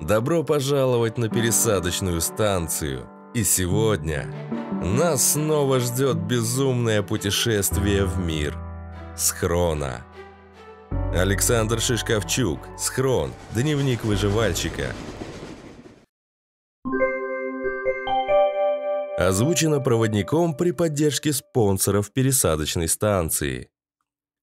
Добро пожаловать на пересадочную станцию. И сегодня нас снова ждет безумное путешествие в мир. Схрона. Александр Шишковчук. Схрон. Дневник выживальщика. Озвучено проводником при поддержке спонсоров пересадочной станции.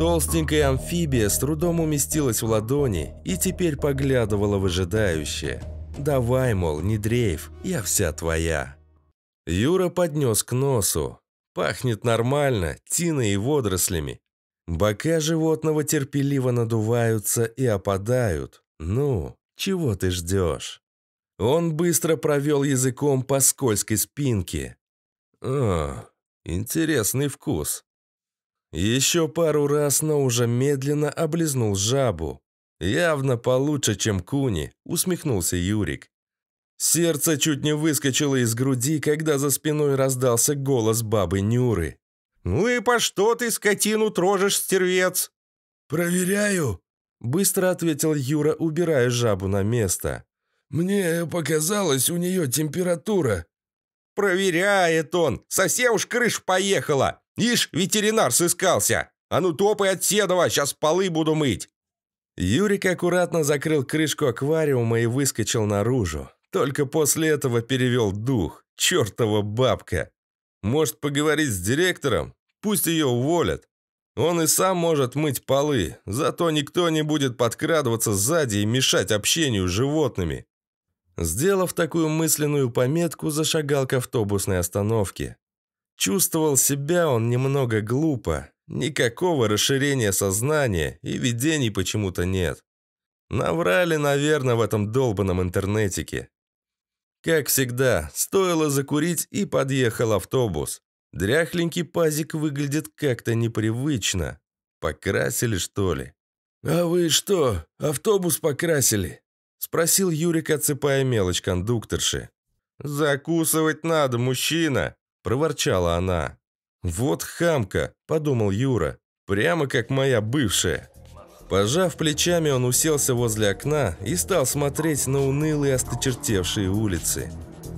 Толстенькая амфибия с трудом уместилась в ладони и теперь поглядывала выжидающе. «Давай, мол, не дрейф, я вся твоя». Юра поднес к носу. Пахнет нормально, тиной и водорослями. Бока животного терпеливо надуваются и опадают. Ну, чего ты ждешь? Он быстро провел языком по скользкой спинке. «О, «А, интересный вкус. Еще пару раз, но уже медленно облизнул жабу. «Явно получше, чем Куни», – усмехнулся Юрик. Сердце чуть не выскочило из груди, когда за спиной раздался голос бабы Нюры. «Ну и по что ты скотину трожишь, стервец?» «Проверяю», – быстро ответил Юра, убирая жабу на место. «Мне показалось, у нее температура». «Проверяет он! Совсем уж крыш поехала! Ишь, ветеринар сыскался! А ну топай от седова, сейчас полы буду мыть!» Юрик аккуратно закрыл крышку аквариума и выскочил наружу. Только после этого перевел дух. Чертова бабка! Может, поговорить с директором? Пусть ее уволят. Он и сам может мыть полы, зато никто не будет подкрадываться сзади и мешать общению с животными. Сделав такую мысленную пометку, зашагал к автобусной остановке. Чувствовал себя он немного глупо. Никакого расширения сознания и видений почему-то нет. Наврали, наверное, в этом долбанном интернетике. Как всегда, стоило закурить и подъехал автобус. Дряхленький пазик выглядит как-то непривычно. Покрасили, что ли? «А вы что, автобус покрасили?» Спросил Юрик, отсыпая мелочь кондукторши. «Закусывать надо, мужчина!» – проворчала она. «Вот хамка», – подумал Юра, – «прямо как моя бывшая». Пожав плечами, он уселся возле окна и стал смотреть на унылые, осточертевшие улицы.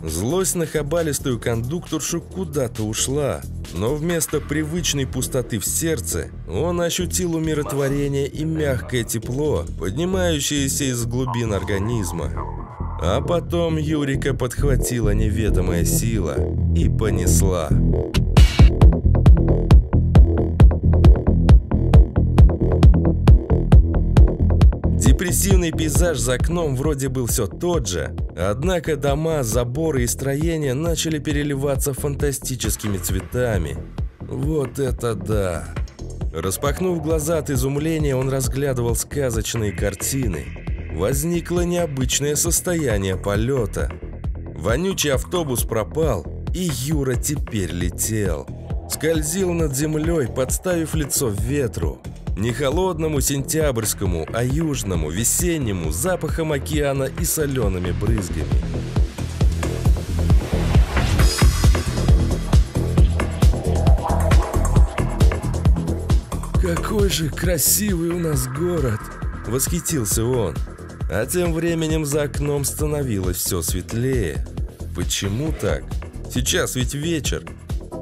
Злость на хабалистую кондукторшу куда-то ушла, но вместо привычной пустоты в сердце он ощутил умиротворение и мягкое тепло, поднимающееся из глубин организма. А потом Юрика подхватила неведомая сила и понесла. Депрессивный пейзаж за окном вроде был все тот же, однако дома, заборы и строения начали переливаться фантастическими цветами. Вот это да! Распахнув глаза от изумления, он разглядывал сказочные картины возникло необычное состояние полета. Вонючий автобус пропал, и Юра теперь летел. Скользил над землей, подставив лицо ветру. Не холодному сентябрьскому, а южному, весеннему, запахом океана и солеными брызгами. «Какой же красивый у нас город!» – восхитился он. А тем временем за окном становилось все светлее. Почему так? Сейчас ведь вечер.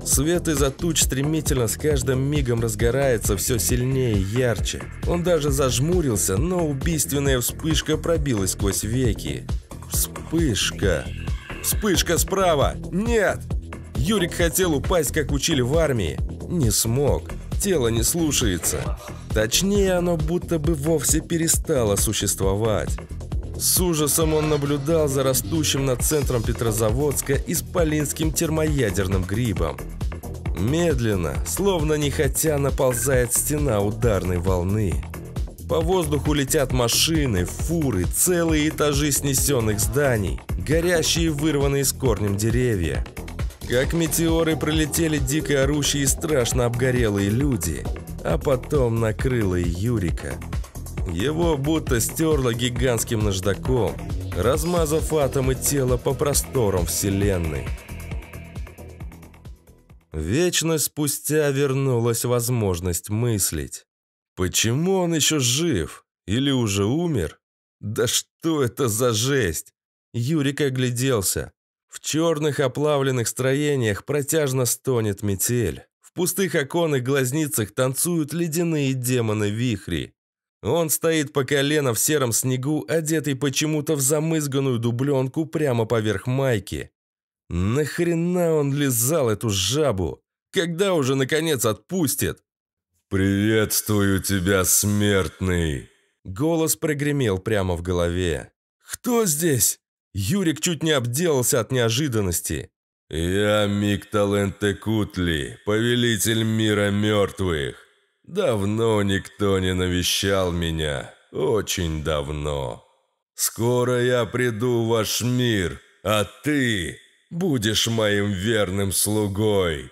Свет из-за туч стремительно с каждым мигом разгорается все сильнее и ярче. Он даже зажмурился, но убийственная вспышка пробилась сквозь веки. Вспышка. Вспышка справа! Нет! Юрик хотел упасть, как учили в армии. Не смог тело не слушается. Точнее, оно будто бы вовсе перестало существовать. С ужасом он наблюдал за растущим над центром Петрозаводска исполинским термоядерным грибом. Медленно, словно нехотя, наползает стена ударной волны. По воздуху летят машины, фуры, целые этажи снесенных зданий, горящие вырванные с корнем деревья. Как метеоры пролетели дико орущие и страшно обгорелые люди, а потом накрыло Юрика. Его будто стерло гигантским наждаком, размазав атомы тела по просторам Вселенной. Вечность спустя вернулась возможность мыслить. Почему он еще жив? Или уже умер? Да что это за жесть? Юрик огляделся. В черных оплавленных строениях протяжно стонет метель. В пустых оконных глазницах танцуют ледяные демоны вихри. Он стоит по колено в сером снегу, одетый почему-то в замызганную дубленку прямо поверх майки. Нахрена он лизал эту жабу? Когда уже, наконец, отпустит? «Приветствую тебя, смертный!» Голос прогремел прямо в голове. «Кто здесь?» Юрик чуть не обделался от неожиданности. «Я Микталенте Кутли, повелитель мира мертвых. Давно никто не навещал меня, очень давно. Скоро я приду в ваш мир, а ты будешь моим верным слугой».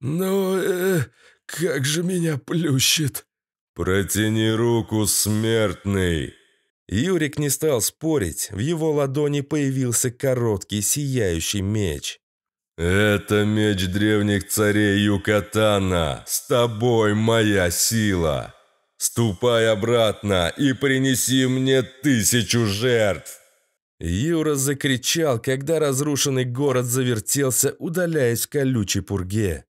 Но э, как же меня плющит!» «Протяни руку, смертный, Юрик не стал спорить, в его ладони появился короткий сияющий меч. «Это меч древних царей Юкатана! С тобой моя сила! Ступай обратно и принеси мне тысячу жертв!» Юра закричал, когда разрушенный город завертелся, удаляясь к колючей пурге.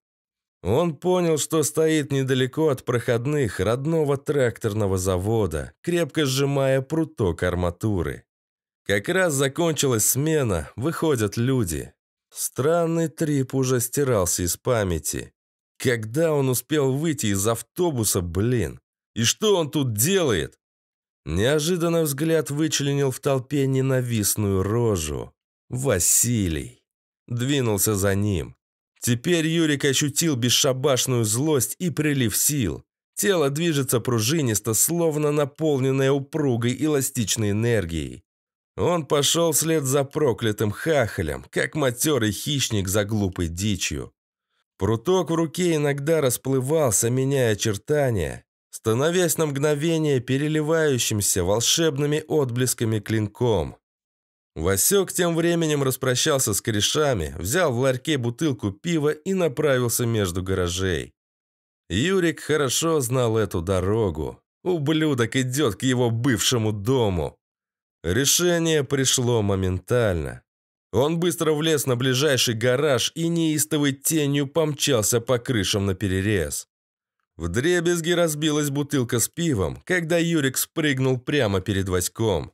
Он понял, что стоит недалеко от проходных родного тракторного завода, крепко сжимая пруток арматуры. Как раз закончилась смена, выходят люди. Странный трип уже стирался из памяти. Когда он успел выйти из автобуса, блин? И что он тут делает? Неожиданно взгляд вычленил в толпе ненавистную рожу. Василий. Двинулся за ним. Теперь Юрик ощутил бесшабашную злость и прилив сил. Тело движется пружинисто, словно наполненное упругой эластичной энергией. Он пошел вслед за проклятым хахалем, как матерый хищник за глупой дичью. Пруток в руке иногда расплывался, меняя очертания, становясь на мгновение переливающимся волшебными отблесками клинком. Васек тем временем распрощался с корешами, взял в ларьке бутылку пива и направился между гаражей. Юрик хорошо знал эту дорогу. Ублюдок идет к его бывшему дому. Решение пришло моментально. Он быстро влез на ближайший гараж и неистовой тенью помчался по крышам на перерез. В дребезги разбилась бутылка с пивом, когда Юрик спрыгнул прямо перед Васьком.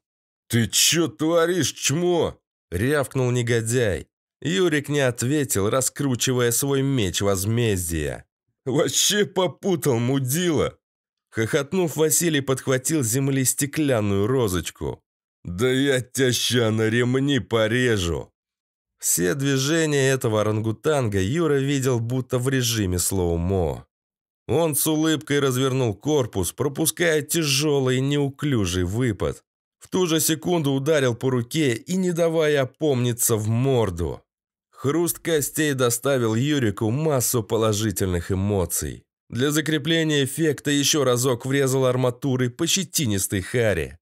«Ты чё творишь, чмо?» — рявкнул негодяй. Юрик не ответил, раскручивая свой меч возмездия. «Вообще попутал, мудила!» Хохотнув, Василий подхватил с земли стеклянную розочку. «Да я тебя ща на ремни порежу!» Все движения этого орангутанга Юра видел будто в режиме слоумо. Он с улыбкой развернул корпус, пропуская тяжелый неуклюжий выпад ту же секунду ударил по руке и, не давая опомниться, в морду. Хруст костей доставил Юрику массу положительных эмоций. Для закрепления эффекта еще разок врезал арматурой по щетинистой харе.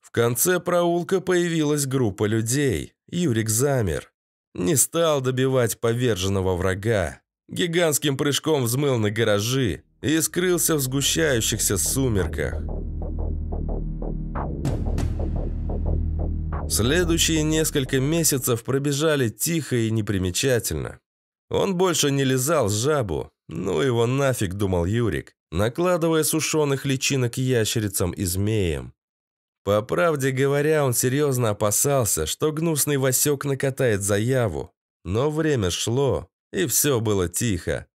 В конце проулка появилась группа людей. Юрик замер. Не стал добивать поверженного врага. Гигантским прыжком взмыл на гаражи и скрылся в сгущающихся сумерках. Следующие несколько месяцев пробежали тихо и непримечательно. Он больше не лизал жабу. Ну его нафиг, думал Юрик, накладывая сушеных личинок ящерицам и змеям. По правде говоря, он серьезно опасался, что гнусный Васек накатает заяву. Но время шло, и все было тихо.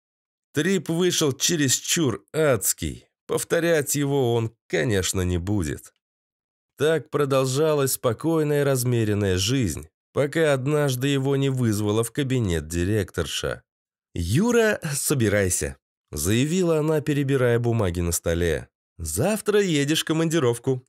Трип вышел чересчур адский. Повторять его он, конечно, не будет. Так продолжалась спокойная размеренная жизнь, пока однажды его не вызвала в кабинет директорша. «Юра, собирайся», – заявила она, перебирая бумаги на столе. «Завтра едешь в командировку».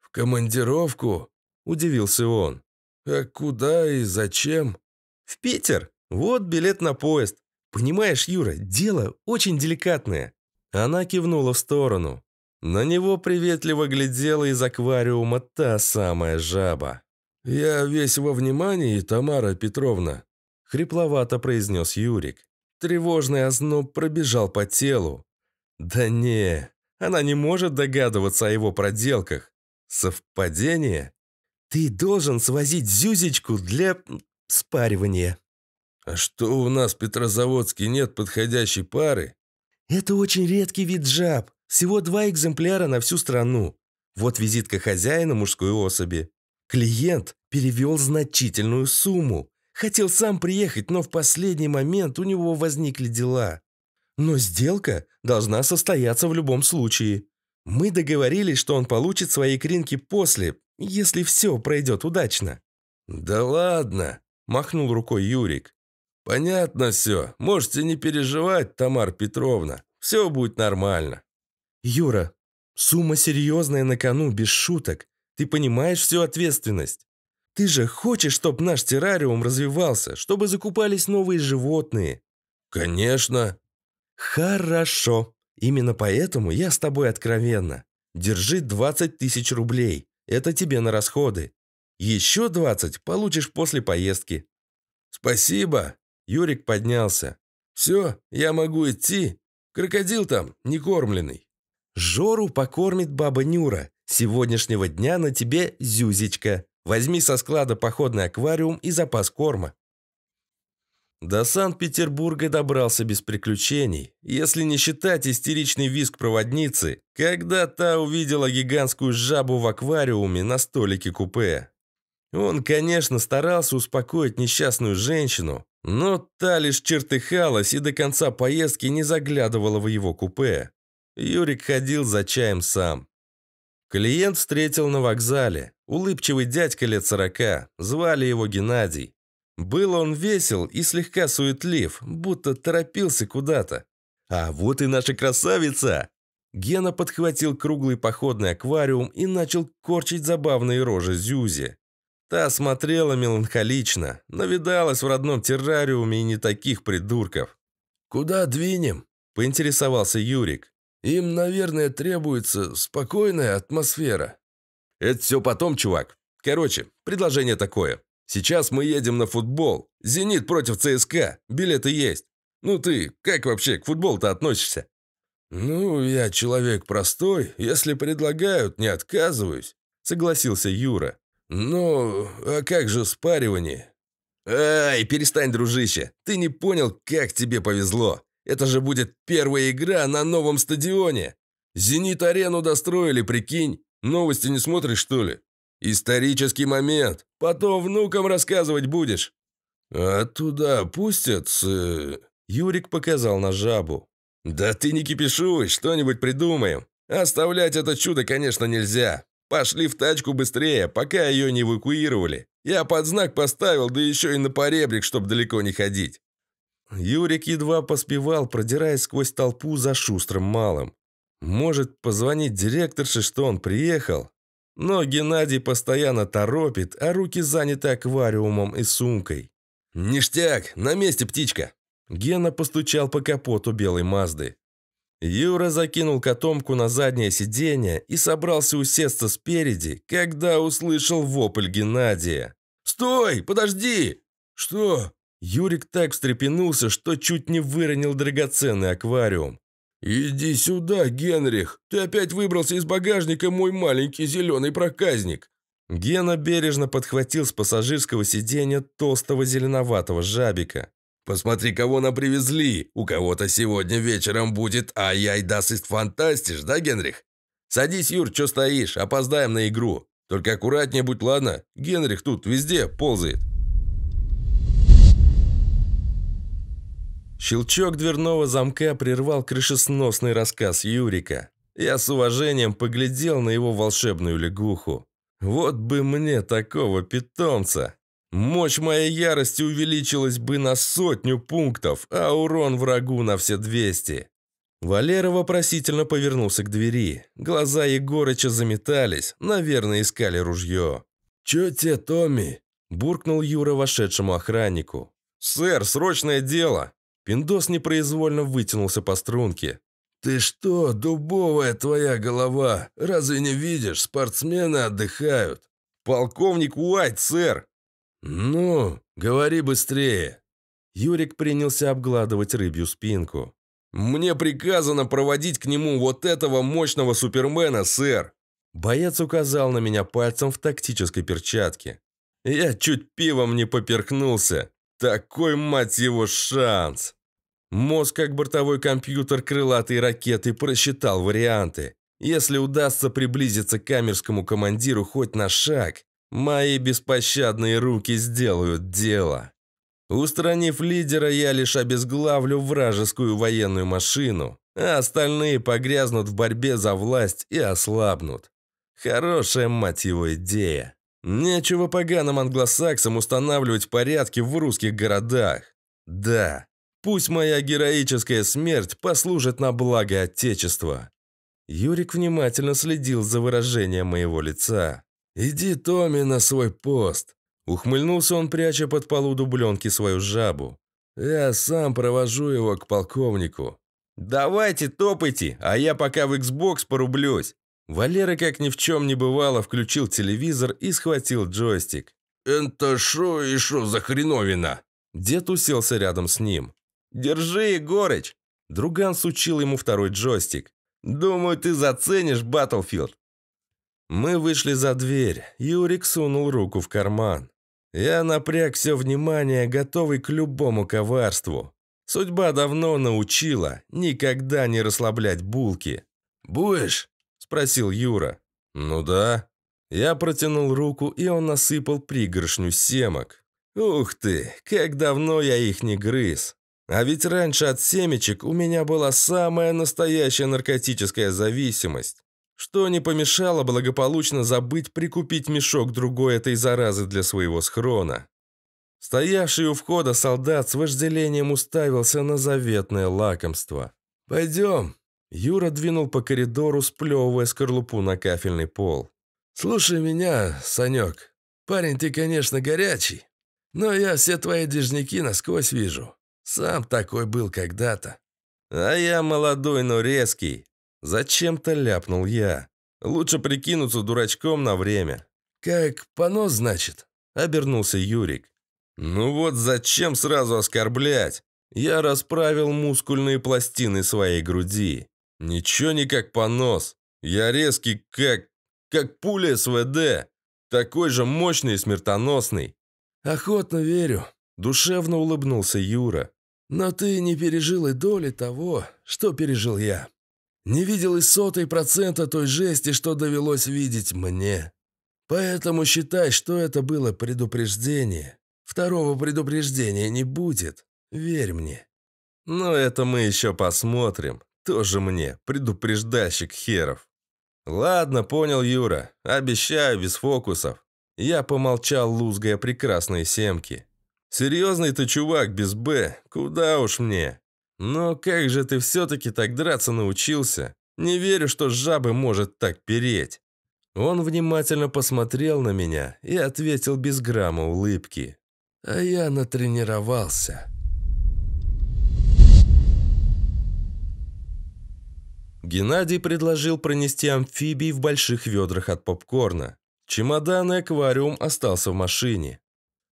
«В командировку?» – удивился он. «А куда и зачем?» «В Питер. Вот билет на поезд. Понимаешь, Юра, дело очень деликатное». Она кивнула в сторону. На него приветливо глядела из аквариума та самая жаба. «Я весь во внимании, Тамара Петровна», — хрипловато произнес Юрик. Тревожный озноб пробежал по телу. «Да не, она не может догадываться о его проделках. Совпадение? Ты должен свозить Зюзечку для спаривания». «А что у нас в Петрозаводске нет подходящей пары?» «Это очень редкий вид жаб. Всего два экземпляра на всю страну. Вот визитка хозяина мужской особи. Клиент перевел значительную сумму. Хотел сам приехать, но в последний момент у него возникли дела. Но сделка должна состояться в любом случае. Мы договорились, что он получит свои кринки после, если все пройдет удачно». «Да ладно», – махнул рукой Юрик. «Понятно все. Можете не переживать, Тамар Петровна. Все будет нормально». «Юра, сумма серьезная на кону, без шуток. Ты понимаешь всю ответственность? Ты же хочешь, чтобы наш террариум развивался, чтобы закупались новые животные?» «Конечно». «Хорошо. Именно поэтому я с тобой откровенно. Держи 20 тысяч рублей. Это тебе на расходы. Еще 20 получишь после поездки». «Спасибо». Юрик поднялся. «Все, я могу идти. Крокодил там, не кормленный. Жору покормит баба Нюра. Сегодняшнего дня на тебе зюзечка. Возьми со склада походный аквариум и запас корма. До Санкт-Петербурга добрался без приключений, если не считать истеричный визг проводницы, когда та увидела гигантскую жабу в аквариуме на столике купе. Он, конечно, старался успокоить несчастную женщину, но та лишь чертыхалась и до конца поездки не заглядывала в его купе. Юрик ходил за чаем сам. Клиент встретил на вокзале. Улыбчивый дядька лет сорока. Звали его Геннадий. Был он весел и слегка суетлив, будто торопился куда-то. «А вот и наша красавица!» Гена подхватил круглый походный аквариум и начал корчить забавные рожи Зюзи. Та смотрела меланхолично, навидалась в родном террариуме и не таких придурков. «Куда двинем?» – поинтересовался Юрик. Им, наверное, требуется спокойная атмосфера». «Это все потом, чувак. Короче, предложение такое. Сейчас мы едем на футбол. «Зенит» против ЦСКА. Билеты есть. Ну ты как вообще к футболу-то относишься?» «Ну, я человек простой. Если предлагают, не отказываюсь», — согласился Юра. «Ну, а как же спаривание?» «Ай, перестань, дружище. Ты не понял, как тебе повезло. Это же будет первая игра на новом стадионе. «Зенит-арену достроили, прикинь! Новости не смотришь, что ли? Исторический момент! Потом внукам рассказывать будешь!» а Оттуда туда пустят с...» э, Юрик показал на жабу. «Да ты не кипишуй, что-нибудь придумаем. Оставлять это чудо, конечно, нельзя. Пошли в тачку быстрее, пока ее не эвакуировали. Я под знак поставил, да еще и на поребрик, чтобы далеко не ходить. Юрик едва поспевал, продираясь сквозь толпу за шустрым малым. Может, позвонить директорше, что он приехал? Но Геннадий постоянно торопит, а руки заняты аквариумом и сумкой. «Ништяк! На месте, птичка!» Гена постучал по капоту белой Мазды. Юра закинул котомку на заднее сиденье и собрался усесться спереди, когда услышал вопль Геннадия. «Стой! Подожди!» «Что?» Юрик так встрепенулся, что чуть не выронил драгоценный аквариум. «Иди сюда, Генрих! Ты опять выбрался из багажника, мой маленький зеленый проказник!» Гена бережно подхватил с пассажирского сиденья толстого зеленоватого жабика. «Посмотри, кого нам привезли! У кого-то сегодня вечером будет ай-яй дас ист фантастиш, да, Генрих? Садись, Юр, что стоишь, опоздаем на игру. Только аккуратнее будь, ладно? Генрих тут везде ползает». Щелчок дверного замка прервал крышесносный рассказ Юрика. Я с уважением поглядел на его волшебную лягуху. Вот бы мне такого питомца! Мощь моей ярости увеличилась бы на сотню пунктов, а урон врагу на все двести. Валера вопросительно повернулся к двери. Глаза Егорыча заметались, наверное, искали ружье. «Чё тебе, Томми?» – буркнул Юра вошедшему охраннику. «Сэр, срочное дело!» Пиндос непроизвольно вытянулся по струнке. «Ты что, дубовая твоя голова? Разве не видишь, спортсмены отдыхают?» «Полковник Уайт, сэр!» «Ну, говори быстрее!» Юрик принялся обгладывать рыбью спинку. «Мне приказано проводить к нему вот этого мощного супермена, сэр!» Боец указал на меня пальцем в тактической перчатке. Я чуть пивом не поперхнулся. Такой, мать его, шанс! Мозг, как бортовой компьютер крылатой ракеты, просчитал варианты. Если удастся приблизиться к камерскому командиру хоть на шаг, мои беспощадные руки сделают дело. Устранив лидера, я лишь обезглавлю вражескую военную машину, а остальные погрязнут в борьбе за власть и ослабнут. Хорошая, мать его, идея. Нечего поганым англосаксам устанавливать порядки в русских городах. Да, Пусть моя героическая смерть послужит на благо Отечества». Юрик внимательно следил за выражением моего лица. «Иди, Томми, на свой пост!» Ухмыльнулся он, пряча под полу дубленки свою жабу. «Я сам провожу его к полковнику». «Давайте топайте, а я пока в Xbox порублюсь». Валера, как ни в чем не бывало, включил телевизор и схватил джойстик. «Это шо и шо за хреновина?» Дед уселся рядом с ним. «Держи, Горыч!» Друган сучил ему второй джойстик. «Думаю, ты заценишь, Battlefield. Мы вышли за дверь. Юрик сунул руку в карман. Я напряг все внимание, готовый к любому коварству. Судьба давно научила никогда не расслаблять булки. «Будешь?» – спросил Юра. «Ну да». Я протянул руку, и он насыпал пригоршню семок. «Ух ты, как давно я их не грыз!» А ведь раньше от семечек у меня была самая настоящая наркотическая зависимость. Что не помешало благополучно забыть прикупить мешок другой этой заразы для своего схрона. Стоявший у входа солдат с вожделением уставился на заветное лакомство. «Пойдем!» Юра двинул по коридору, сплевывая скорлупу на кафельный пол. «Слушай меня, Санек. Парень, ты, конечно, горячий, но я все твои движники насквозь вижу. Сам такой был когда-то. А я молодой, но резкий. Зачем-то ляпнул я. Лучше прикинуться дурачком на время. Как понос, значит? Обернулся Юрик. Ну вот зачем сразу оскорблять? Я расправил мускульные пластины своей груди. Ничего не как понос. Я резкий, как... как пуля СВД. Такой же мощный и смертоносный. Охотно верю. Душевно улыбнулся Юра. Но ты не пережил и доли того, что пережил я. Не видел и сотой процента той жести, что довелось видеть мне. Поэтому считай, что это было предупреждение. Второго предупреждения не будет, верь мне. Но это мы еще посмотрим. Тоже мне, предупреждальщик херов. Ладно, понял, Юра. Обещаю, без фокусов. Я помолчал, лузгая прекрасные семки. «Серьезный ты чувак, без «б». Куда уж мне?» «Но как же ты все-таки так драться научился? Не верю, что жабы может так переть». Он внимательно посмотрел на меня и ответил без грамма улыбки. «А я натренировался». Геннадий предложил пронести амфибий в больших ведрах от попкорна. Чемодан и аквариум остался в машине.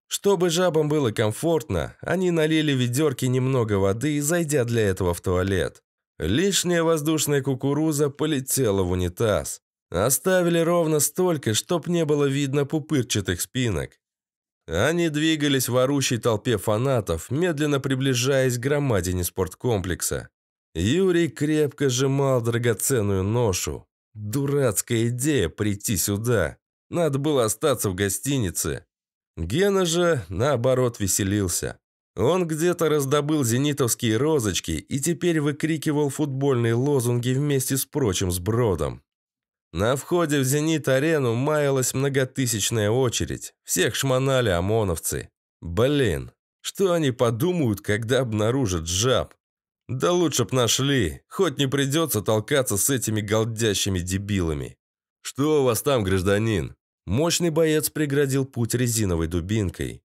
Чтобы жабам было комфортно, они налили ведерки немного воды, зайдя для этого в туалет. Лишняя воздушная кукуруза полетела в унитаз. Оставили ровно столько, чтоб не было видно пупырчатых спинок. Они двигались в орущей толпе фанатов, медленно приближаясь к громадине спорткомплекса. Юрий крепко сжимал драгоценную ношу. Дурацкая идея прийти сюда. Надо было остаться в гостинице. Гена же, наоборот, веселился. Он где-то раздобыл зенитовские розочки и теперь выкрикивал футбольные лозунги вместе с прочим сбродом. На входе в «Зенит-арену» маялась многотысячная очередь. Всех шмонали ОМОНовцы. Блин, что они подумают, когда обнаружат жаб? Да лучше б нашли, хоть не придется толкаться с этими голдящими дебилами. «Что у вас там, гражданин?» Мощный боец преградил путь резиновой дубинкой.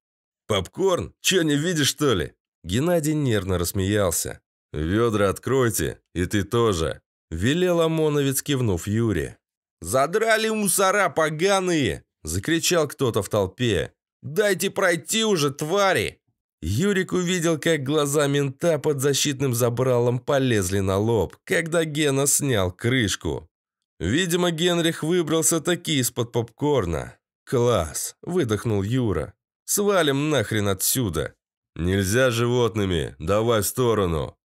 «Попкорн? Че, не видишь, что ли?» Геннадий нервно рассмеялся. «Ведра откройте, и ты тоже!» Велел ОМОНовец, кивнув Юре. «Задрали мусора поганые!» Закричал кто-то в толпе. «Дайте пройти уже, твари!» Юрик увидел, как глаза мента под защитным забралом полезли на лоб, когда Гена снял крышку. Видимо, Генрих выбрался таки из-под попкорна. «Класс!» – выдохнул Юра. «Свалим нахрен отсюда!» «Нельзя животными! Давай в сторону!»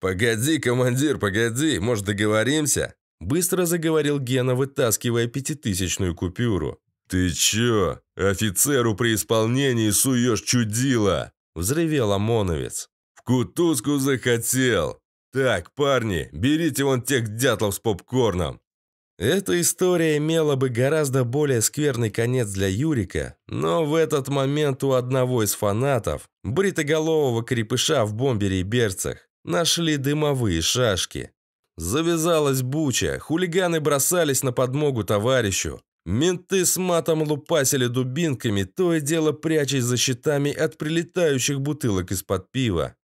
«Погоди, командир, погоди! Может, договоримся?» Быстро заговорил Гена, вытаскивая пятитысячную купюру. «Ты чё? Офицеру при исполнении суешь чудило? взревел ОМОНовец. «В кутузку захотел! Так, парни, берите вон тех дятлов с попкорном! Эта история имела бы гораздо более скверный конец для Юрика, но в этот момент у одного из фанатов, бритоголового крепыша в бомбере и берцах, нашли дымовые шашки. Завязалась буча, хулиганы бросались на подмогу товарищу. Менты с матом лупасили дубинками, то и дело прячась за щитами от прилетающих бутылок из-под пива.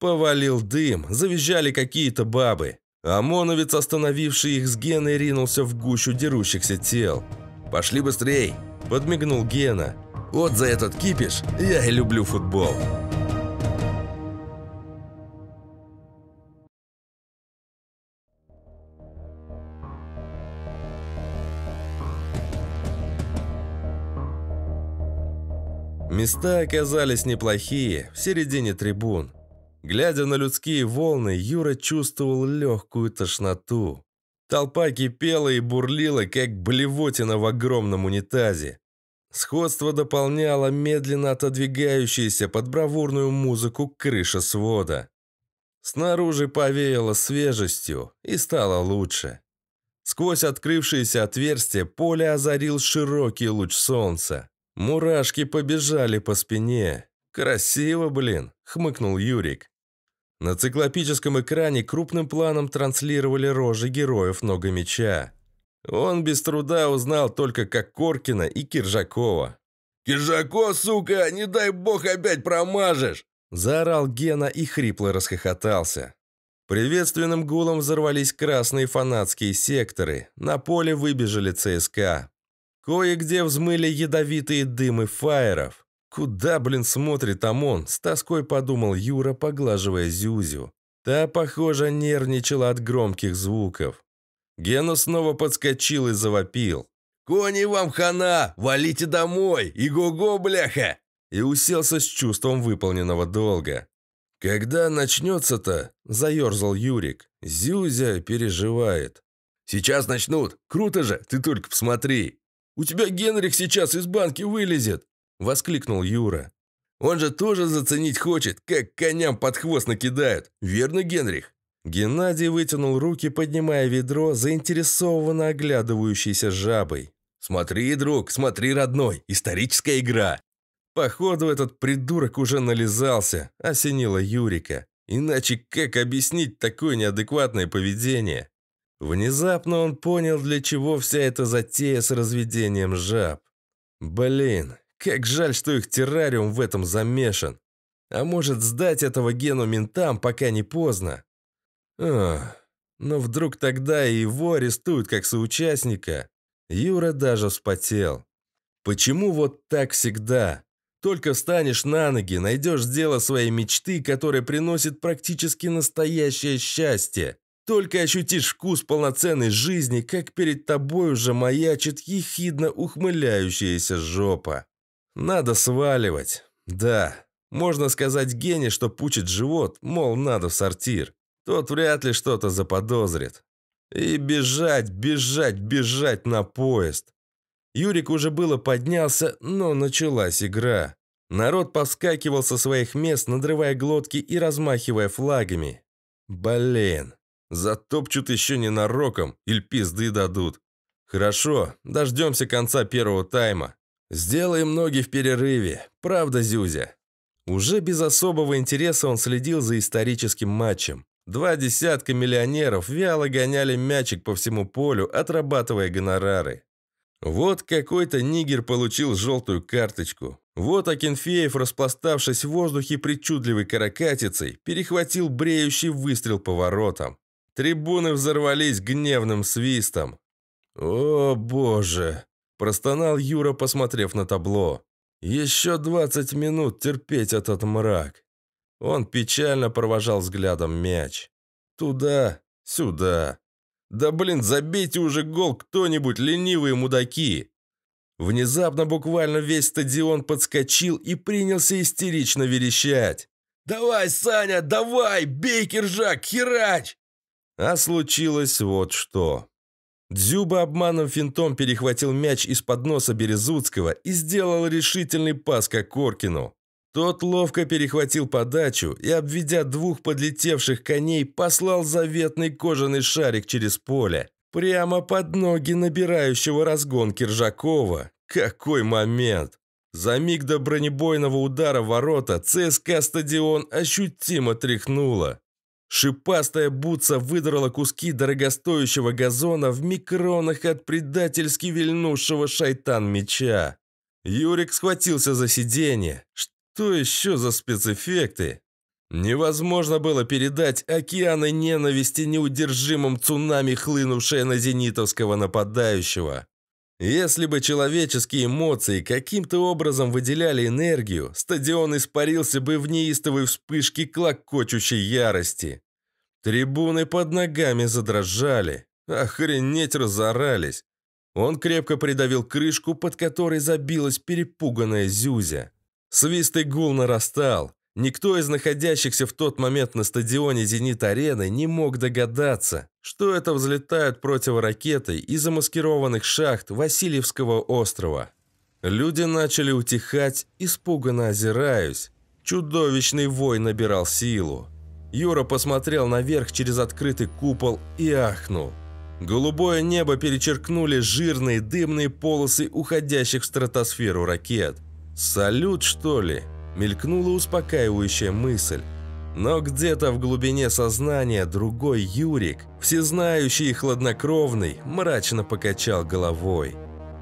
Повалил дым, завизжали какие-то бабы. ОМОНовец, остановивший их с Геной, ринулся в гущу дерущихся тел. «Пошли быстрей!» – подмигнул Гена. «Вот за этот кипиш я и люблю футбол!» Места оказались неплохие, в середине трибун. Глядя на людские волны, Юра чувствовал легкую тошноту. Толпа кипела и бурлила, как блевотина в огромном унитазе. Сходство дополняло медленно отодвигающаяся под бравурную музыку крыша свода. Снаружи повеяло свежестью, и стало лучше. Сквозь открывшееся отверстие поле озарил широкий луч солнца. Мурашки побежали по спине. «Красиво, блин!» – хмыкнул Юрик. На циклопическом экране крупным планом транслировали рожи героев «Нога меча». Он без труда узнал только как Коркина и Киржакова. «Киржако, сука, не дай бог опять промажешь!» Заорал Гена и хрипло расхохотался. Приветственным гулом взорвались красные фанатские секторы. На поле выбежали ЦСКА. Кое-где взмыли ядовитые дымы фаеров. Куда, блин, смотрит ОМОН? С тоской подумал Юра, поглаживая Зюзю. Та, похоже, нервничала от громких звуков. Гена снова подскочил и завопил. «Кони вам хана! Валите домой! И го-го, бляха!» И уселся с чувством выполненного долга. «Когда начнется-то?» – заерзал Юрик. Зюзя переживает. «Сейчас начнут! Круто же! Ты только посмотри! У тебя Генрих сейчас из банки вылезет!» – воскликнул Юра. «Он же тоже заценить хочет, как коням под хвост накидают, верно, Генрих?» Геннадий вытянул руки, поднимая ведро, заинтересованно оглядывающейся жабой. «Смотри, друг, смотри, родной, историческая игра!» Походу, этот придурок уже нализался, осенила Юрика. Иначе как объяснить такое неадекватное поведение? Внезапно он понял, для чего вся эта затея с разведением жаб. Блин, как жаль, что их террариум в этом замешан. А может, сдать этого гену ментам, пока не поздно? Ах, но вдруг тогда и его арестуют как соучастника. Юра даже вспотел. Почему вот так всегда? Только встанешь на ноги, найдешь дело своей мечты, которое приносит практически настоящее счастье. Только ощутишь вкус полноценной жизни, как перед тобой уже маячит ехидно ухмыляющаяся жопа. Надо сваливать. Да, можно сказать Гене, что пучит живот, мол, надо в сортир. Тот вряд ли что-то заподозрит. И бежать, бежать, бежать на поезд. Юрик уже было поднялся, но началась игра. Народ повскакивал со своих мест, надрывая глотки и размахивая флагами. Блин, затопчут еще ненароком, или пизды дадут. Хорошо, дождемся конца первого тайма. «Сделаем ноги в перерыве. Правда, Зюзя?» Уже без особого интереса он следил за историческим матчем. Два десятка миллионеров вяло гоняли мячик по всему полю, отрабатывая гонорары. Вот какой-то нигер получил желтую карточку. Вот Акинфеев, распластавшись в воздухе причудливой каракатицей, перехватил бреющий выстрел по воротам. Трибуны взорвались гневным свистом. «О, боже!» Простонал Юра, посмотрев на табло. «Еще двадцать минут терпеть этот мрак». Он печально провожал взглядом мяч. «Туда, сюда. Да блин, забейте уже гол кто-нибудь, ленивые мудаки!» Внезапно буквально весь стадион подскочил и принялся истерично верещать. «Давай, Саня, давай! Бей, киржак, херач!» А случилось вот что. Дзюба обманом финтом перехватил мяч из-под носа Березуцкого и сделал решительный пас к Коркину. Тот ловко перехватил подачу и, обведя двух подлетевших коней, послал заветный кожаный шарик через поле. Прямо под ноги набирающего разгон Киржакова. Какой момент! За миг до бронебойного удара ворота ЦСКА стадион ощутимо тряхнуло. Шипастая бутса выдрала куски дорогостоящего газона в микронах от предательски вильнувшего шайтан меча. Юрик схватился за сиденье. Что еще за спецэффекты? Невозможно было передать океаны ненависти неудержимым цунами, хлынувшее на зенитовского нападающего. Если бы человеческие эмоции каким-то образом выделяли энергию, стадион испарился бы в неистовой вспышке клокочущей ярости. Трибуны под ногами задрожали, охренеть разорались. Он крепко придавил крышку, под которой забилась перепуганная Зюзя. Свистый гул нарастал. Никто из находящихся в тот момент на стадионе «Зенит-арены» не мог догадаться, что это взлетают противоракеты из замаскированных шахт Васильевского острова. Люди начали утихать, испуганно озираюсь. Чудовищный вой набирал силу. Юра посмотрел наверх через открытый купол и ахнул. Голубое небо перечеркнули жирные дымные полосы уходящих в стратосферу ракет. «Салют, что ли?» мелькнула успокаивающая мысль. Но где-то в глубине сознания другой Юрик, всезнающий и хладнокровный, мрачно покачал головой.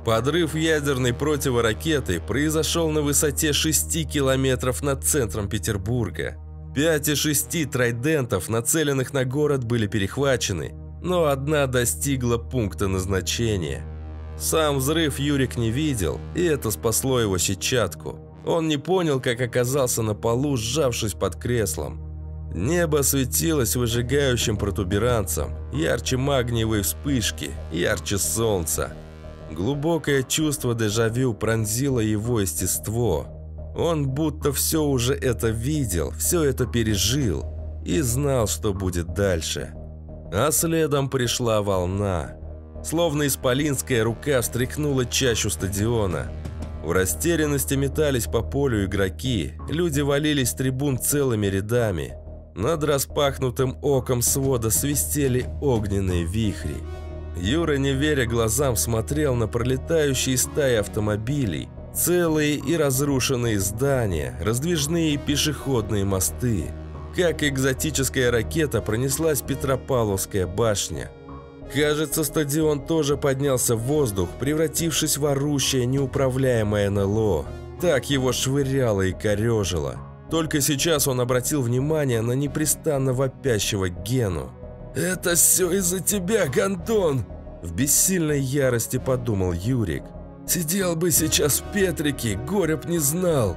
Подрыв ядерной противоракеты произошел на высоте 6 километров над центром Петербурга. Пять из шести трайдентов, нацеленных на город, были перехвачены, но одна достигла пункта назначения. Сам взрыв Юрик не видел, и это спасло его сетчатку. Он не понял, как оказался на полу, сжавшись под креслом. Небо светилось выжигающим протуберанцем, ярче магниевой вспышки, ярче солнца. Глубокое чувство дежавю пронзило его естество. Он будто все уже это видел, все это пережил и знал, что будет дальше. А следом пришла волна. Словно исполинская рука встряхнула чащу стадиона – в растерянности метались по полю игроки, люди валились с трибун целыми рядами. Над распахнутым оком свода свистели огненные вихри. Юра, не веря глазам, смотрел на пролетающие стаи автомобилей, целые и разрушенные здания, раздвижные пешеходные мосты. Как экзотическая ракета пронеслась Петропавловская башня – Кажется, стадион тоже поднялся в воздух, превратившись в орущее неуправляемое НЛО. Так его швыряло и корежило. Только сейчас он обратил внимание на непрестанно вопящего Гену. «Это все из-за тебя, Гантон!» В бессильной ярости подумал Юрик. «Сидел бы сейчас в Петрике, горе б не знал!»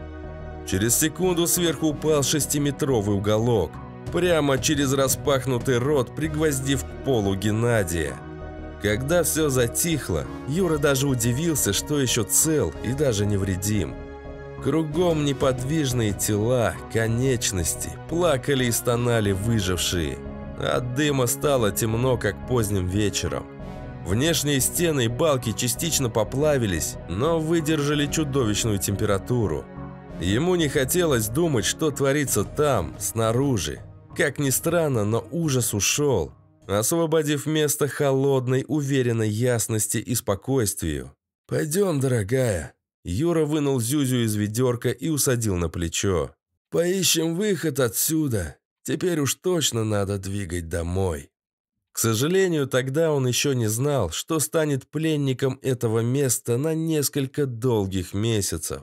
Через секунду сверху упал шестиметровый уголок – прямо через распахнутый рот, пригвоздив к полу Геннадия. Когда все затихло, Юра даже удивился, что еще цел и даже невредим. Кругом неподвижные тела, конечности, плакали и стонали выжившие. От дыма стало темно, как поздним вечером. Внешние стены и балки частично поплавились, но выдержали чудовищную температуру. Ему не хотелось думать, что творится там, снаружи, как ни странно, но ужас ушел, освободив место холодной, уверенной ясности и спокойствию. «Пойдем, дорогая». Юра вынул Зюзю из ведерка и усадил на плечо. «Поищем выход отсюда. Теперь уж точно надо двигать домой». К сожалению, тогда он еще не знал, что станет пленником этого места на несколько долгих месяцев.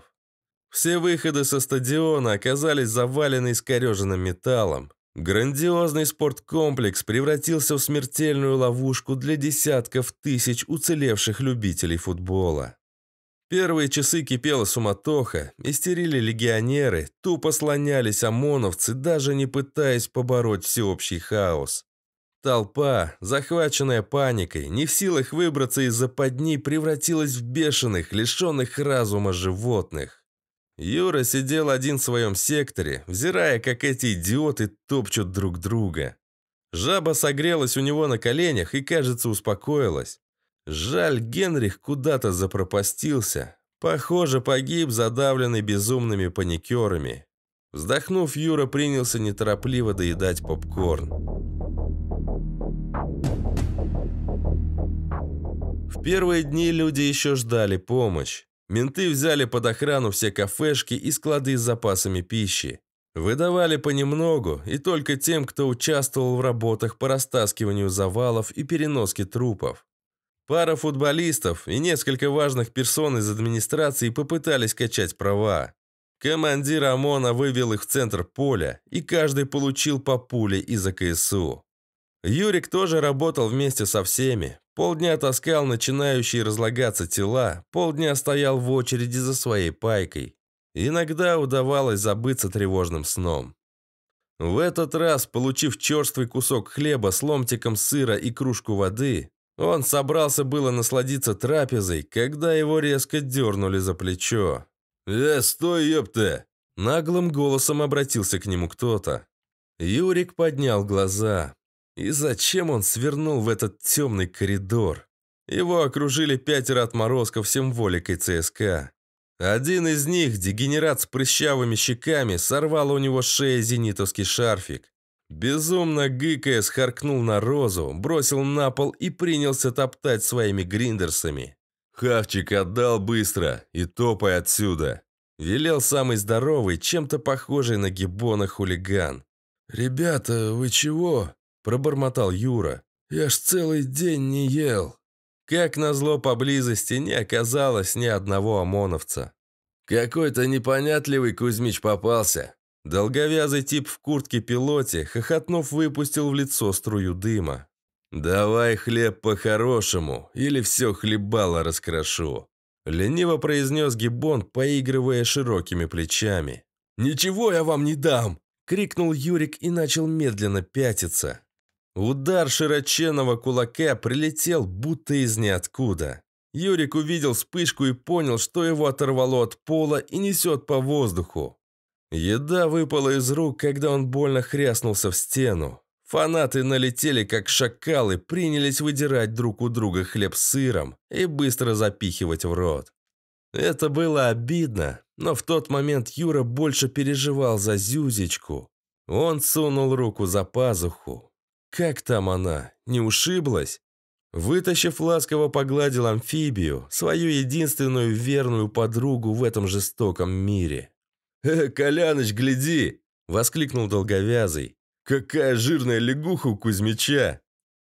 Все выходы со стадиона оказались завалены искореженным металлом. Грандиозный спорткомплекс превратился в смертельную ловушку для десятков тысяч уцелевших любителей футбола. Первые часы кипела суматоха, истерили легионеры, тупо слонялись ОМОНовцы, даже не пытаясь побороть всеобщий хаос. Толпа, захваченная паникой, не в силах выбраться из-за подней, превратилась в бешеных, лишенных разума животных. Юра сидел один в своем секторе, взирая, как эти идиоты топчут друг друга. Жаба согрелась у него на коленях и, кажется, успокоилась. Жаль, Генрих куда-то запропастился. Похоже, погиб, задавленный безумными паникерами. Вздохнув, Юра принялся неторопливо доедать попкорн. В первые дни люди еще ждали помощь. Менты взяли под охрану все кафешки и склады с запасами пищи. Выдавали понемногу, и только тем, кто участвовал в работах по растаскиванию завалов и переноске трупов. Пара футболистов и несколько важных персон из администрации попытались качать права. Командир ОМОНа вывел их в центр поля, и каждый получил по пуле из АКСУ. Юрик тоже работал вместе со всеми, Полдня таскал начинающие разлагаться тела, полдня стоял в очереди за своей пайкой. Иногда удавалось забыться тревожным сном. В этот раз, получив черствый кусок хлеба с ломтиком сыра и кружку воды, он собрался было насладиться трапезой, когда его резко дернули за плечо. «Э, стой, ёпта!» Наглым голосом обратился к нему кто-то. Юрик поднял глаза. И зачем он свернул в этот темный коридор? Его окружили пятеро отморозков символикой ЦСКА. Один из них, дегенерат с прыщавыми щеками, сорвал у него шея зенитовский шарфик. Безумно гыкая схаркнул на розу, бросил на пол и принялся топтать своими гриндерсами. «Хавчик отдал быстро и топай отсюда!» Велел самый здоровый, чем-то похожий на гиббона хулиган. «Ребята, вы чего?» Пробормотал Юра. «Я ж целый день не ел». Как назло, поблизости не оказалось ни одного ОМОНовца. «Какой-то непонятливый Кузьмич попался», Долговязый тип в куртке-пилоте, хохотнув, выпустил в лицо струю дыма. «Давай хлеб по-хорошему, или все хлебало раскрошу», – лениво произнес Гибон, поигрывая широкими плечами. «Ничего я вам не дам!» – крикнул Юрик и начал медленно пятиться. Удар широченного кулака прилетел будто из ниоткуда. Юрик увидел вспышку и понял, что его оторвало от пола и несет по воздуху. Еда выпала из рук, когда он больно хряснулся в стену. Фанаты налетели, как шакалы, принялись выдирать друг у друга хлеб с сыром и быстро запихивать в рот. Это было обидно, но в тот момент Юра больше переживал за Зюзечку. Он сунул руку за пазуху. Как там она? Не ушиблась? Вытащив ласково погладил амфибию, свою единственную верную подругу в этом жестоком мире. «Э, Коляныч, гляди!» – воскликнул долговязый. «Какая жирная лягуха у Кузьмича!»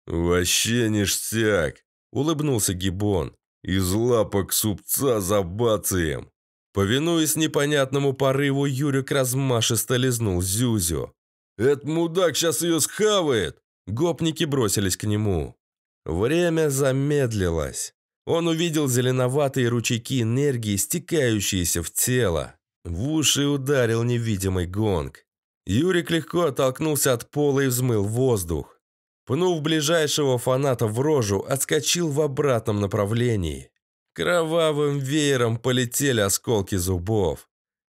«Вообще ништяк!» – улыбнулся Гибон. «Из лапок супца за забацаем!» Повинуясь непонятному порыву, Юрик размашисто лизнул Зюзю. «Этот мудак сейчас ее схавает!» Гопники бросились к нему. Время замедлилось. Он увидел зеленоватые ручейки энергии, стекающиеся в тело. В уши ударил невидимый гонг. Юрик легко оттолкнулся от пола и взмыл воздух. Пнув ближайшего фаната в рожу, отскочил в обратном направлении. Кровавым веером полетели осколки зубов.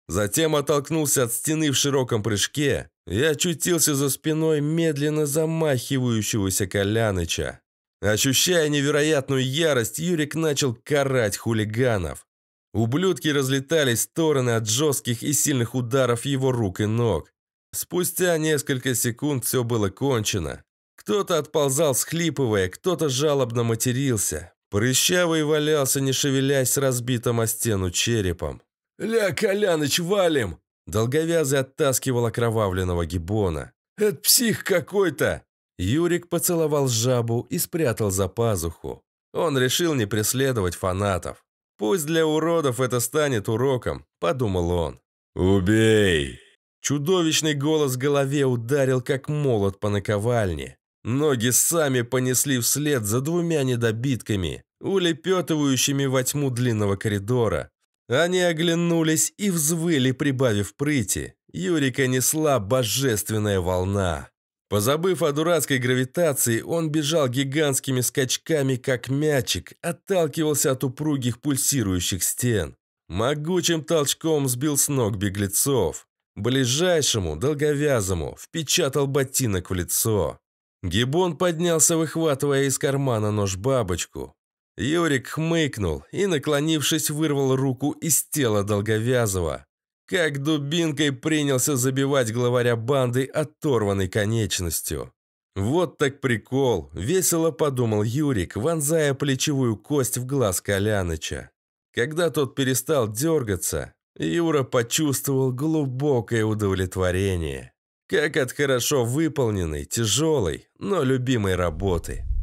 Затем оттолкнулся от стены в широком прыжке, я очутился за спиной медленно замахивающегося Коляныча. Ощущая невероятную ярость, Юрик начал карать хулиганов. Ублюдки разлетались в стороны от жестких и сильных ударов его рук и ног. Спустя несколько секунд все было кончено. Кто-то отползал, схлипывая, кто-то жалобно матерился. Прыщавый валялся, не шевелясь, разбитым о стену черепом. «Ля, Коляныч, валим!» Долговязый оттаскивал окровавленного гибона. «Это псих какой-то!» Юрик поцеловал жабу и спрятал за пазуху. Он решил не преследовать фанатов. «Пусть для уродов это станет уроком», – подумал он. «Убей!» Чудовищный голос в голове ударил, как молот по наковальне. Ноги сами понесли вслед за двумя недобитками, улепетывающими во тьму длинного коридора. Они оглянулись и взвыли, прибавив прыти. Юрика несла божественная волна. Позабыв о дурацкой гравитации, он бежал гигантскими скачками, как мячик, отталкивался от упругих пульсирующих стен. Могучим толчком сбил с ног беглецов. Ближайшему, долговязому, впечатал ботинок в лицо. Гибон поднялся, выхватывая из кармана нож-бабочку. Юрик хмыкнул и, наклонившись, вырвал руку из тела долговязого, Как дубинкой принялся забивать главаря банды оторванной конечностью. «Вот так прикол!» – весело подумал Юрик, вонзая плечевую кость в глаз Коляныча. Когда тот перестал дергаться, Юра почувствовал глубокое удовлетворение. Как от хорошо выполненной, тяжелой, но любимой работы –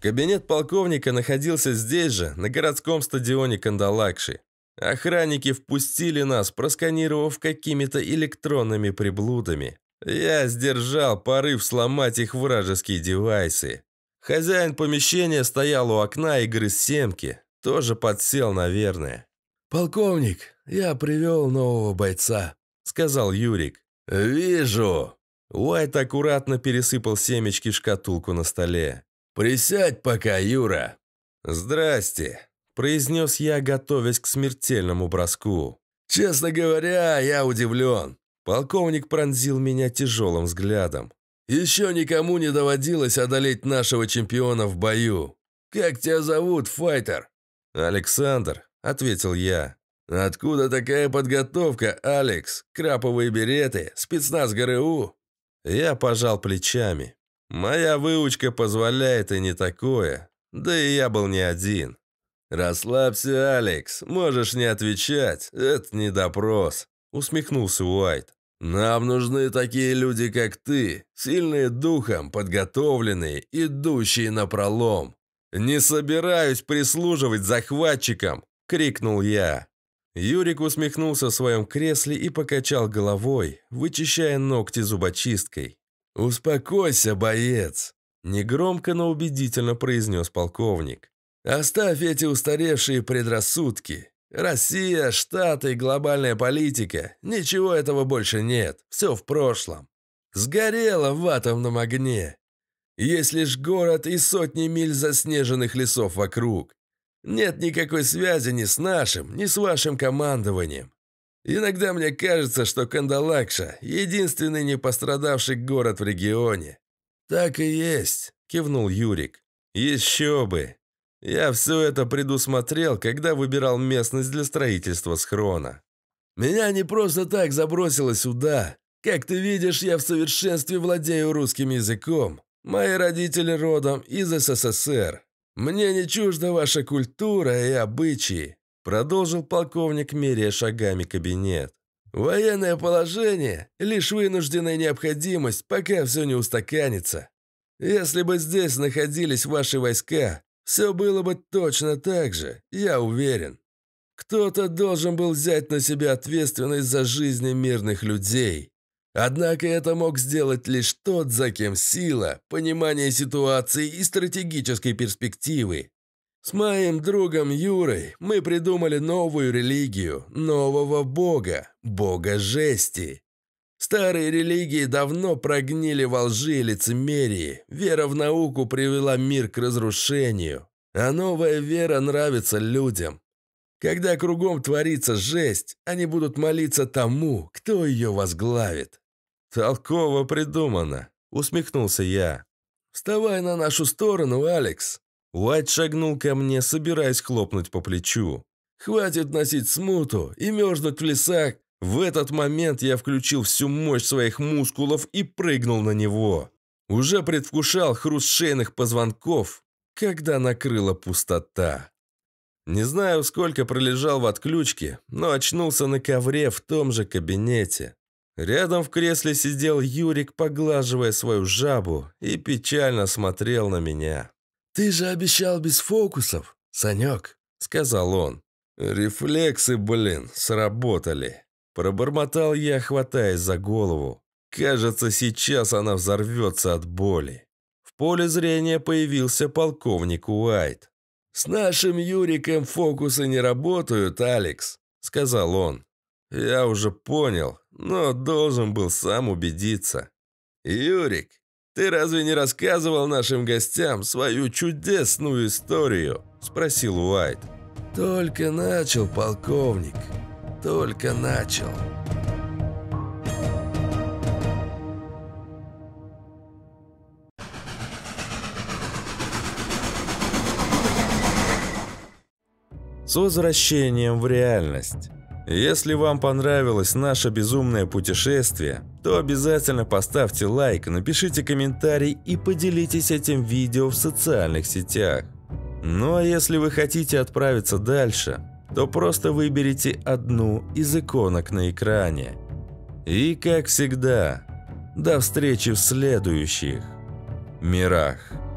Кабинет полковника находился здесь же, на городском стадионе Кандалакши. Охранники впустили нас, просканировав какими-то электронными приблудами. Я сдержал порыв сломать их вражеские девайсы. Хозяин помещения стоял у окна и грыз семки. Тоже подсел, наверное. «Полковник, я привел нового бойца», — сказал Юрик. «Вижу». Уайт аккуратно пересыпал семечки в шкатулку на столе. «Присядь пока, Юра!» «Здрасте!» – произнес я, готовясь к смертельному броску. «Честно говоря, я удивлен!» Полковник пронзил меня тяжелым взглядом. «Еще никому не доводилось одолеть нашего чемпиона в бою. Как тебя зовут, файтер?» «Александр», – ответил я. «Откуда такая подготовка, Алекс? Краповые береты? Спецназ ГРУ?» Я пожал плечами. Моя выучка позволяет и не такое. Да и я был не один. «Расслабься, Алекс, можешь не отвечать, это не допрос», — усмехнулся Уайт. «Нам нужны такие люди, как ты, сильные духом, подготовленные, идущие на пролом». «Не собираюсь прислуживать захватчикам!» — крикнул я. Юрик усмехнулся в своем кресле и покачал головой, вычищая ногти зубочисткой. «Успокойся, боец!» – негромко, но убедительно произнес полковник. «Оставь эти устаревшие предрассудки. Россия, Штаты, глобальная политика – ничего этого больше нет, все в прошлом. Сгорело в атомном огне. Есть лишь город и сотни миль заснеженных лесов вокруг. Нет никакой связи ни с нашим, ни с вашим командованием. Иногда мне кажется, что Кандалакша – единственный не пострадавший город в регионе». «Так и есть», – кивнул Юрик. «Еще бы! Я все это предусмотрел, когда выбирал местность для строительства схрона. Меня не просто так забросило сюда. Как ты видишь, я в совершенстве владею русским языком. Мои родители родом из СССР. Мне не чужда ваша культура и обычаи. Продолжил полковник, меряя шагами кабинет. «Военное положение – лишь вынужденная необходимость, пока все не устаканится. Если бы здесь находились ваши войска, все было бы точно так же, я уверен. Кто-то должен был взять на себя ответственность за жизни мирных людей. Однако это мог сделать лишь тот, за кем сила, понимание ситуации и стратегической перспективы. С моим другом Юрой мы придумали новую религию, нового бога, бога жести. Старые религии давно прогнили во лжи и лицемерии, вера в науку привела мир к разрушению, а новая вера нравится людям. Когда кругом творится жесть, они будут молиться тому, кто ее возглавит. «Толково придумано», — усмехнулся я. «Вставай на нашу сторону, Алекс. Уайт шагнул ко мне, собираясь хлопнуть по плечу. «Хватит носить смуту и мерзнуть в лесах!» В этот момент я включил всю мощь своих мускулов и прыгнул на него. Уже предвкушал хруст шейных позвонков, когда накрыла пустота. Не знаю, сколько пролежал в отключке, но очнулся на ковре в том же кабинете. Рядом в кресле сидел Юрик, поглаживая свою жабу, и печально смотрел на меня. «Ты же обещал без фокусов, Санек», — сказал он. «Рефлексы, блин, сработали», — пробормотал я, хватаясь за голову. «Кажется, сейчас она взорвется от боли». В поле зрения появился полковник Уайт. «С нашим Юриком фокусы не работают, Алекс», — сказал он. «Я уже понял, но должен был сам убедиться». «Юрик, «Ты разве не рассказывал нашим гостям свою чудесную историю?» – спросил Уайт. «Только начал, полковник, только начал». С возвращением в реальность. Если вам понравилось наше безумное путешествие, то обязательно поставьте лайк, напишите комментарий и поделитесь этим видео в социальных сетях. Ну а если вы хотите отправиться дальше, то просто выберите одну из иконок на экране. И как всегда, до встречи в следующих мирах.